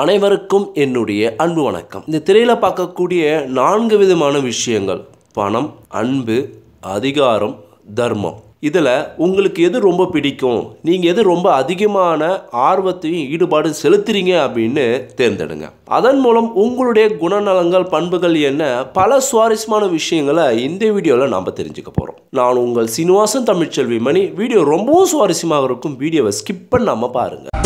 அனைவருக்கும் என்னுடைய அன்பு வணக்கம் இந்த திரையில் பார்க்கக்கூடிய நான்கு விதமான விஷயங்கள் பணம் அன்பு அதிகாரம் தர்மம் இதில் உங்களுக்கு எது ரொம்ப பிடிக்கும் நீங்கள் எது ரொம்ப அதிகமான ஆர்வத்தையும் ஈடுபாடு செலுத்துறீங்க அப்படின்னு தேர்ந்தெடுங்க அதன் மூலம் உங்களுடைய குணநலங்கள் பண்புகள் என்ன பல சுவாரஸ்யமான விஷயங்களை இந்த வீடியோவில் நாம் தெரிஞ்சுக்க போகிறோம் நான் உங்கள் சீனிவாசன் தமிழ்ச்செல்வி மணி வீடியோ ரொம்பவும் சுவாரஸ்யமாக இருக்கும் வீடியோவை ஸ்கிப் பண்ணாமல் பாருங்கள்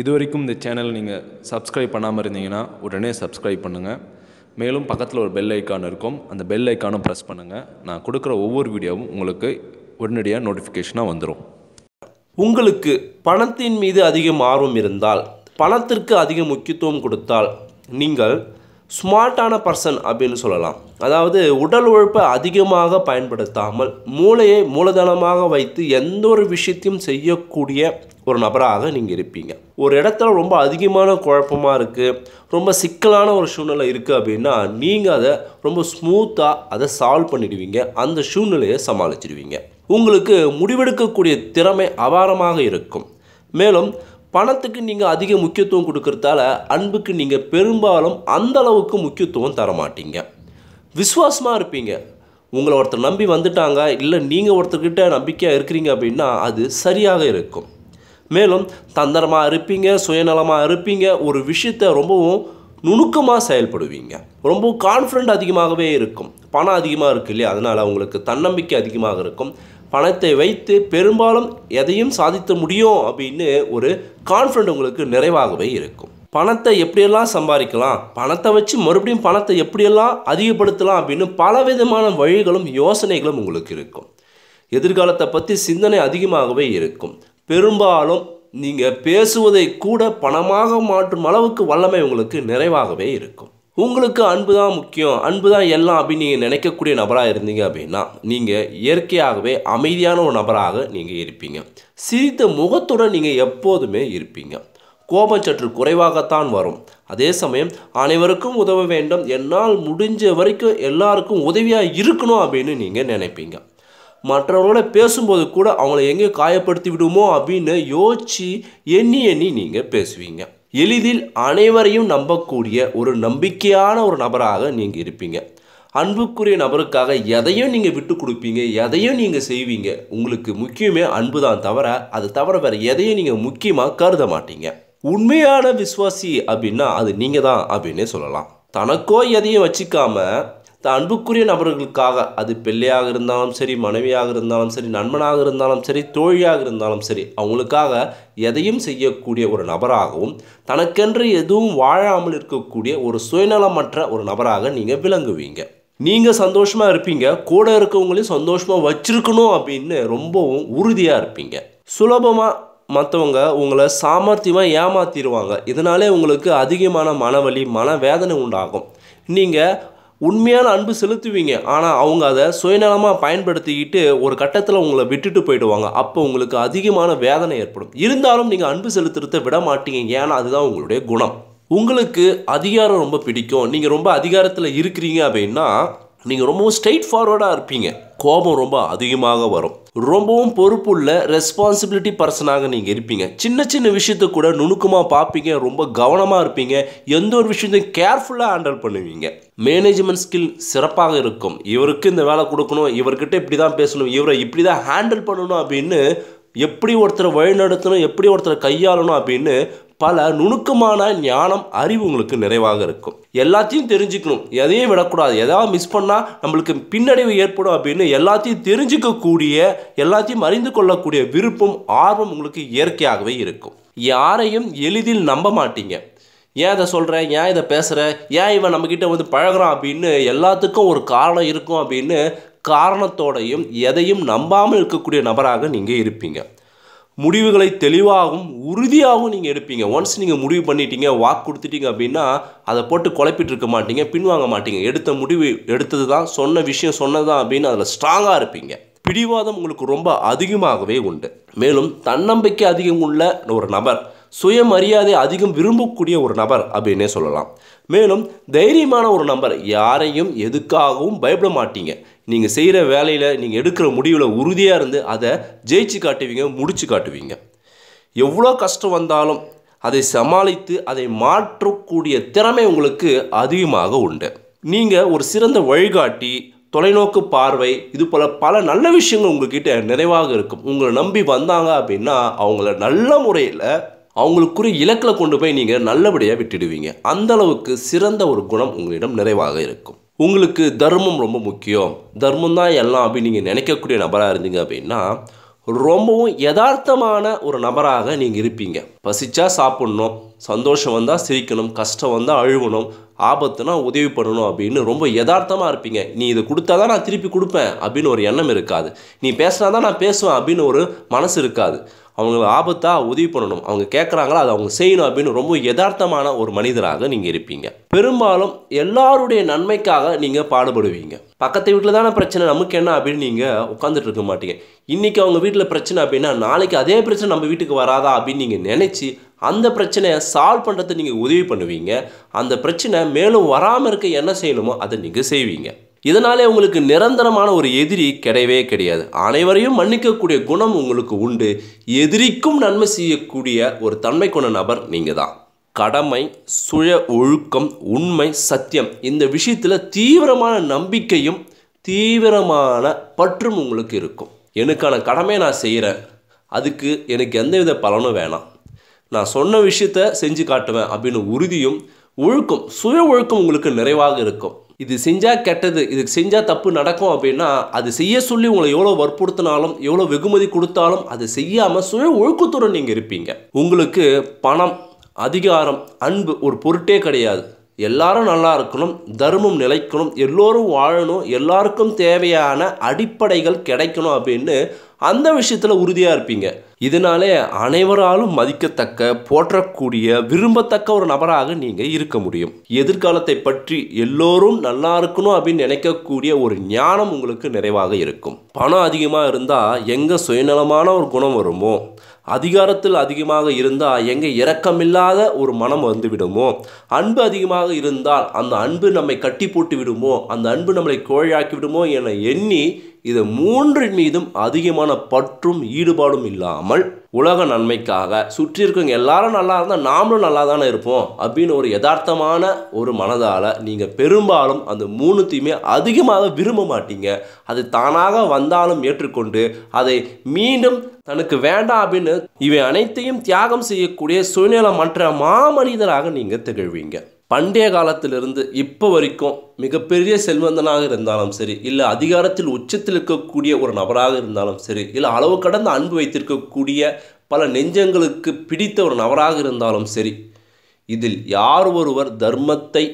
இது வரைக்கும் இந்த சேனல் நீங்கள் சப்ஸ்கிரைப் பண்ணாமல் இருந்தீங்கன்னா உடனே சப்ஸ்கிரைப் பண்ணுங்கள் மேலும் பக்கத்தில் ஒரு பெல் ஐக்கான் இருக்கும் அந்த பெல் ஐக்கானும் ப்ரெஸ் பண்ணுங்கள் நான் கொடுக்குற ஒவ்வொரு வீடியோவும் உங்களுக்கு உடனடியாக நோட்டிஃபிகேஷனாக வந்துடும் உங்களுக்கு பணத்தின் மீது அதிகம் ஆர்வம் இருந்தால் பணத்திற்கு அதிக முக்கியத்துவம் கொடுத்தால் நீங்கள் ஸ்மார்ட்டான பர்சன் அப்படின்னு சொல்லலாம் அதாவது உடல் உழைப்பை அதிகமாக பயன்படுத்தாமல் மூளையை மூலதனமாக வைத்து எந்த ஒரு விஷயத்தையும் செய்யக்கூடிய ஒரு நபராக நீங்கள் இருப்பீங்க ஒரு இடத்துல ரொம்ப அதிகமான குழப்பமாக இருக்குது ரொம்ப சிக்கலான ஒரு சூழ்நிலை இருக்குது அப்படின்னா நீங்கள் அதை ரொம்ப ஸ்மூத்தாக அதை சால்வ் பண்ணிடுவீங்க அந்த சூழ்நிலையை சமாளிச்சிடுவீங்க உங்களுக்கு முடிவெடுக்கக்கூடிய திறமை அபாரமாக இருக்கும் மேலும் பணத்துக்கு நீங்கள் அதிக முக்கியத்துவம் கொடுக்கறதால அன்புக்கு நீங்கள் பெரும்பாலும் அந்த அளவுக்கு முக்கியத்துவம் தர மாட்டீங்க விசுவாசமாக இருப்பீங்க உங்களை ஒருத்தர் நம்பி வந்துட்டாங்க இல்லை நீங்கள் ஒருத்தர்கிட்ட நம்பிக்கையாக இருக்கிறீங்க அப்படின்னா அது சரியாக இருக்கும் மேலும் தந்திரமாக இருப்பீங்க சுயநலமாக இருப்பீங்க ஒரு விஷயத்தை ரொம்பவும் நுணுக்கமாக செயல்படுவீங்க ரொம்பவும் கான்ஃபிடென்ட் அதிகமாகவே இருக்கும் பணம் அதிகமாக இருக்கு இல்லையா அதனால் அவங்களுக்கு தன்னம்பிக்கை அதிகமாக இருக்கும் பணத்தை வைத்து பெரும்பாலும் எதையும் சாதித்த முடியும் அப்படின்னு ஒரு கான்ஃபிடென்ட் உங்களுக்கு நிறைவாகவே இருக்கும் பணத்தை எப்படியெல்லாம் சம்பாதிக்கலாம் பணத்தை வச்சு மறுபடியும் பணத்தை எப்படியெல்லாம் அதிகப்படுத்தலாம் அப்படின்னு பலவிதமான வழிகளும் யோசனைகளும் உங்களுக்கு இருக்கும் எதிர்காலத்தை பற்றி சிந்தனை அதிகமாகவே இருக்கும் பெரும்பாலும் நீங்கள் பேசுவதை கூட பணமாக மாற்றும் அளவுக்கு வல்லமை உங்களுக்கு நிறைவாகவே இருக்கும் உங்களுக்கு அன்பு தான் முக்கியம் அன்பு தான் எல்லாம் அப்படின்னு நீங்கள் நினைக்கக்கூடிய நபராக இருந்தீங்க அப்படின்னா நீங்கள் இயற்கையாகவே அமைதியான ஒரு நபராக நீங்கள் இருப்பீங்க சிரித்த முகத்துடன் நீங்கள் எப்போதுமே இருப்பீங்க கோபம் சற்று குறைவாகத்தான் வரும் அதே சமயம் அனைவருக்கும் உதவ வேண்டும் என்னால் முடிஞ்ச வரைக்கும் எல்லாருக்கும் உதவியாக இருக்கணும் அப்படின்னு நீங்கள் நினைப்பீங்க மற்றவர்களோட பேசும்போது கூட அவங்கள எங்கே காயப்படுத்தி விடுமோ அப்படின்னு யோசித்து எண்ணி எண்ணி நீங்கள் பேசுவீங்க எளிதில் அனைவரையும் நம்பக்கூடிய ஒரு நம்பிக்கையான ஒரு நபராக நீங்கள் இருப்பீங்க அன்புக்குரிய நபருக்காக எதையும் நீங்கள் விட்டு கொடுப்பீங்க எதையும் நீங்கள் செய்வீங்க உங்களுக்கு முக்கியமே அன்பு தான் தவிர அது தவிர வேறு எதையும் நீங்கள் முக்கியமாக கருத மாட்டீங்க உண்மையான விஸ்வாசி அப்படின்னா அது நீங்கள் தான் அப்படின்னே சொல்லலாம் தனக்கோ எதையும் வச்சுக்காமல் த அன்புக்குரிய நபர்களுக்காக அது பிள்ளையாக இருந்தாலும் சரி மனைவியாக இருந்தாலும் சரி நண்பனாக இருந்தாலும் சரி தோழியாக இருந்தாலும் சரி அவங்களுக்காக எதையும் செய்யக்கூடிய ஒரு நபராகவும் தனக்கென்று எதுவும் வாழாமல் இருக்கக்கூடிய ஒரு சுயநலமற்ற ஒரு நபராக நீங்கள் விளங்குவீங்க நீங்கள் சந்தோஷமாக இருப்பீங்க கூட இருக்கவங்களையும் சந்தோஷமாக வச்சுருக்கணும் அப்படின்னு ரொம்பவும் உறுதியாக இருப்பீங்க சுலபமாக மற்றவங்க உங்களை சாமர்த்தியமாக ஏமாற்றிடுவாங்க இதனாலே உங்களுக்கு அதிகமான மனவலி மனவேதனை உண்டாகும் நீங்கள் உண்மையான அன்பு செலுத்துவீங்க ஆனால் அவங்க அதை சுயநலமாக பயன்படுத்திக்கிட்டு ஒரு கட்டத்தில் உங்களை விட்டுட்டு போயிடுவாங்க அப்போ உங்களுக்கு அதிகமான வேதனை ஏற்படும் இருந்தாலும் நீங்கள் அன்பு செலுத்துறத விட மாட்டீங்க ஏன்னா அதுதான் உங்களுடைய குணம் உங்களுக்கு அதிகாரம் ரொம்ப பிடிக்கும் நீங்கள் ரொம்ப அதிகாரத்தில் இருக்கிறீங்க அப்படின்னா நீங்கள் ரொம்பவும் ஸ்ட்ரெயிட் ஃபார்வர்டாக இருப்பீங்க கோபம் ரொம்ப அதிகமாக வரும் ரொம்பவும் பொறுப்புள்ள ரெஸ்பான்சிபிலிட்டி பர்சனாக நீங்கள் இருப்பீங்க சின்ன சின்ன விஷயத்த கூட நுணுக்கமாக பார்ப்பீங்க ரொம்ப கவனமாக இருப்பீங்க எந்த ஒரு விஷயத்தையும் கேர்ஃபுல்லாக ஹேண்டில் பண்ணுவீங்க மேனேஜ்மெண்ட் ஸ்கில் சிறப்பாக இருக்கும் இவருக்கு இந்த வேலை கொடுக்கணும் இவர்கிட்ட இப்படி தான் பேசணும் இவரை இப்படி தான் ஹேண்டில் பண்ணணும் அப்படின்னு எப்படி ஒருத்தரை வழிநடத்தணும் எப்படி ஒருத்தரை கையாளணும் அப்படின்னு பல நுணுக்கமான ஞானம் அறிவு உங்களுக்கு நிறைவாக இருக்கும் எல்லாத்தையும் தெரிஞ்சுக்கணும் எதையும் விடக்கூடாது எதாவது மிஸ் பண்ணால் நம்மளுக்கு பின்னடைவு ஏற்படும் அப்படின்னு எல்லாத்தையும் தெரிஞ்சுக்கக்கூடிய எல்லாத்தையும் அறிந்து கொள்ளக்கூடிய விருப்பம் ஆர்வம் உங்களுக்கு இயற்கையாகவே இருக்கும் யாரையும் எளிதில் நம்ப மாட்டீங்க ஏன் இதை சொல்கிறேன் ஏன் இதை பேசுகிறேன் ஏன் இவன் நம்மக்கிட்ட வந்து பழகிறான் அப்படின்னு எல்லாத்துக்கும் ஒரு காரணம் இருக்கும் அப்படின்னு காரணத்தோடையும் எதையும் நம்பாமல் இருக்கக்கூடிய நபராக நீங்கள் இருப்பீங்க முடிவுகளை தெளிவாகவும் உறுதியாகவும் நீங்கள் எடுப்பீங்க ஒன்ஸ் நீங்கள் முடிவு பண்ணிட்டீங்க வாக்கு கொடுத்துட்டீங்க அப்படின்னா அதை போட்டு குழப்பிட்டு இருக்க மாட்டீங்க பின்வாங்க மாட்டீங்க எடுத்த முடிவு எடுத்தது தான் சொன்ன விஷயம் சொன்னது தான் அப்படின்னு அதில் ஸ்ட்ராங்காக இருப்பீங்க பிடிவாதம் உங்களுக்கு ரொம்ப அதிகமாகவே உண்டு மேலும் தன்னம்பிக்கை அதிகம் உள்ள ஒரு நபர் சுயமரியாதை அதிகம் விரும்பக்கூடிய ஒரு நபர் அப்படின்னே சொல்லலாம் மேலும் தைரியமான ஒரு நபர் யாரையும் எதுக்காகவும் பயப்பட மாட்டீங்க நீங்கள் செய்கிற வேலையில் நீங்கள் எடுக்கிற முடிவில் உறுதியாக இருந்து அதை ஜெயிச்சு காட்டுவீங்க முடிச்சு காட்டுவீங்க எவ்வளோ கஷ்டம் வந்தாலும் அதை சமாளித்து அதை மாற்றக்கூடிய திறமை உங்களுக்கு அதிகமாக உண்டு நீங்கள் ஒரு சிறந்த வழிகாட்டி தொலைநோக்கு பார்வை இது போல் பல நல்ல விஷயங்கள் உங்கள்கிட்ட நிறைவாக இருக்கும் உங்களை நம்பி வந்தாங்க அப்படின்னா அவங்கள நல்ல முறையில் அவங்களுக்குரிய இலக்கில் கொண்டு போய் நீங்கள் நல்லபடியாக விட்டுடுவீங்க அந்தளவுக்கு சிறந்த ஒரு குணம் உங்களிடம் நிறைவாக இருக்கும் உங்களுக்கு தர்மம் ரொம்ப முக்கியம் தர்மம் தான் எல்லாம் அப்படின்னு நீங்கள் நினைக்கக்கூடிய நபராக இருந்தீங்க அப்படின்னா ரொம்பவும் யதார்த்தமான ஒரு நபராக நீங்கள் இருப்பீங்க பசிச்சா சாப்பிட்ணும் சந்தோஷம் வந்தால் சிரிக்கணும் கஷ்டம் வந்தால் அழுவணும் ஆபத்துனா உதவி பண்ணணும் அப்படின்னு ரொம்ப யதார்த்தமாக இருப்பீங்க நீ இதை கொடுத்தா தான் நான் திருப்பி கொடுப்பேன் அப்படின்னு ஒரு எண்ணம் இருக்காது நீ பேசினா தான் நான் பேசுவேன் அப்படின்னு ஒரு மனசு இருக்காது அவங்களுக்கு ஆபத்தாக உதவி பண்ணணும் அவங்க கேட்குறாங்களோ அதை அவங்க செய்யணும் அப்படின்னு ரொம்ப யதார்த்தமான ஒரு மனிதராக நீங்கள் இருப்பீங்க பெரும்பாலும் எல்லாருடைய நன்மைக்காக நீங்கள் பாடுபடுவீங்க பக்கத்து வீட்டில் தானே பிரச்சனை நமக்கு என்ன அப்படின்னு நீங்கள் உட்காந்துட்டு இருக்க மாட்டீங்க இன்றைக்கி அவங்க வீட்டில் பிரச்சனை அப்படின்னா நாளைக்கு அதே பிரச்சனை நம்ம வீட்டுக்கு வராதா அப்படின்னு நீங்கள் நினச்சி அந்த பிரச்சனையை சால்வ் பண்ணுறதுக்கு நீங்கள் உதவி பண்ணுவீங்க அந்த பிரச்சனை மேலும் வராமல் இருக்க என்ன செய்யணுமோ அதை நீங்கள் செய்வீங்க இதனாலே உங்களுக்கு நிரந்தரமான ஒரு எதிரி கிடையவே கிடையாது அனைவரையும் மன்னிக்கக்கூடிய குணம் உங்களுக்கு உண்டு எதிரிக்கும் நன்மை செய்யக்கூடிய ஒரு தன்மை கொண்ட நபர் நீங்கள் தான் கடமை சுய ஒழுக்கம் உண்மை சத்தியம் இந்த விஷயத்தில் தீவிரமான நம்பிக்கையும் தீவிரமான பற்றும் உங்களுக்கு இருக்கும் எனக்கான கடமையை நான் செய்கிறேன் அதுக்கு எனக்கு எந்தவித பலனும் வேணாம் நான் சொன்ன விஷயத்த செஞ்சு காட்டுவேன் அப்படின்னு உறுதியும் ஒழுக்கம் சுய ஒழுக்கம் உங்களுக்கு நிறைவாக இருக்கும் இது செஞ்சால் கெட்டது இது செஞ்சால் தப்பு நடக்கும் அப்படின்னா அது செய்ய சொல்லி உங்களை எவ்வளோ வற்புறுத்தினாலும் எவ்வளோ வெகுமதி கொடுத்தாலும் அது செய்யாமல் சுய ஒழுக்கத்துடன் நீங்கள் இருப்பீங்க உங்களுக்கு பணம் அதிகாரம் அன்பு ஒரு பொருட்டே கிடையாது எல்லாரும் நல்லா இருக்கணும் தர்மம் நிலைக்கணும் எல்லோரும் வாழணும் எல்லாருக்கும் தேவையான அடிப்படைகள் கிடைக்கணும் அப்படின்னு அந்த விஷயத்தில் உறுதியாக இருப்பீங்க இதனாலே அனைவராலும் மதிக்கத்தக்க போற்றக்கூடிய விரும்பத்தக்க ஒரு நபராக நீங்கள் இருக்க முடியும் எதிர்காலத்தை பற்றி எல்லோரும் நல்லா இருக்கணும் அப்படின்னு நினைக்கக்கூடிய ஒரு ஞானம் உங்களுக்கு நிறைவாக இருக்கும் பணம் அதிகமாக இருந்தால் எங்கே சுயநலமான ஒரு குணம் வருமோ அதிகாரத்தில் அதிகமாக இருந்தால் எங்கே இரக்கமில்லாத ஒரு மனம் வந்து விடுமோ அன்பு அதிகமாக இருந்தால் அந்த அன்பு நம்மை கட்டி போட்டு விடுமோ அந்த அன்பு நம்மளை கோழையாக்கி விடுமோ என எண்ணி இது மூன்றின் மீதும் அதிகமான பற்றும் ஈடுபாடும் இல்லாமல் உலக நன்மைக்காக சுற்றி இருக்கவங்க எல்லாரும் நல்லா இருந்தால் நாமளும் நல்லா தானே இருப்போம் அப்படின்னு ஒரு யதார்த்தமான ஒரு மனதால் நீங்கள் பெரும்பாலும் அந்த மூணுத்தையுமே அதிகமாக விரும்ப மாட்டீங்க அது தானாக வந்தாலும் ஏற்றுக்கொண்டு அதை மீண்டும் தனக்கு வேண்டாம் அப்படின்னு இவை அனைத்தையும் தியாகம் செய்யக்கூடிய மற்ற மாமனிதராக நீங்கள் திகழ்வீங்க பண்டைய காலத்திலிருந்து இப்போ வரைக்கும் மிகப்பெரிய செல்வந்தனாக இருந்தாலும் சரி இல்லை அதிகாரத்தில் உச்சத்தில் இருக்கக்கூடிய ஒரு நபராக இருந்தாலும் சரி இல்லை அளவு கடந்த அன்பு வைத்திருக்கக்கூடிய பல நெஞ்சங்களுக்கு பிடித்த ஒரு நபராக இருந்தாலும் சரி இதில் யார் ஒருவர் தர்மத்தை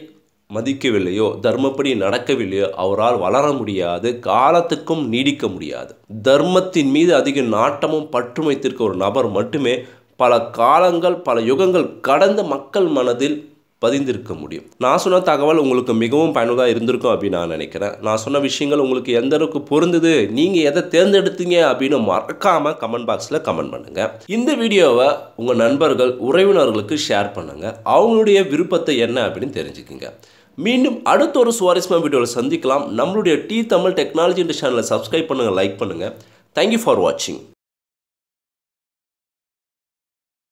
மதிக்கவில்லையோ தர்மப்படி நடக்கவில்லையோ அவரால் வளர முடியாது காலத்துக்கும் நீடிக்க முடியாது தர்மத்தின் மீது அதிக நாட்டமும் பற்று வைத்திருக்க ஒரு நபர் மட்டுமே பல காலங்கள் பல யுகங்கள் கடந்த மக்கள் மனதில் பதிந்திருக்க முடியும் நான் சொன்ன தகவல் உங்களுக்கு மிகவும் பயனுள்ளதாக இருந்திருக்கும் அப்படின்னு நான் நினைக்கிறேன் நான் சொன்ன விஷயங்கள் உங்களுக்கு எந்த அளவுக்கு பொருந்தது நீங்கள் எதை தேர்ந்தெடுத்தீங்க அப்படின்னு மறக்காமல் கமெண்ட் பாக்ஸில் கமெண்ட் பண்ணுங்கள் இந்த வீடியோவை உங்கள் நண்பர்கள் உறவினர்களுக்கு ஷேர் பண்ணுங்கள் அவங்களுடைய விருப்பத்தை என்ன அப்படின்னு தெரிஞ்சுக்கோங்க மீண்டும் அடுத்த ஒரு சுவாரஸ்யமான வீடியோவில் சந்திக்கலாம் நம்மளுடைய டி தமிழ் டெக்னாலஜி சேனலை சப்ஸ்கிரைப் பண்ணுங்கள் லைக் பண்ணுங்கள் தேங்க்யூ ஃபார் வாட்சிங்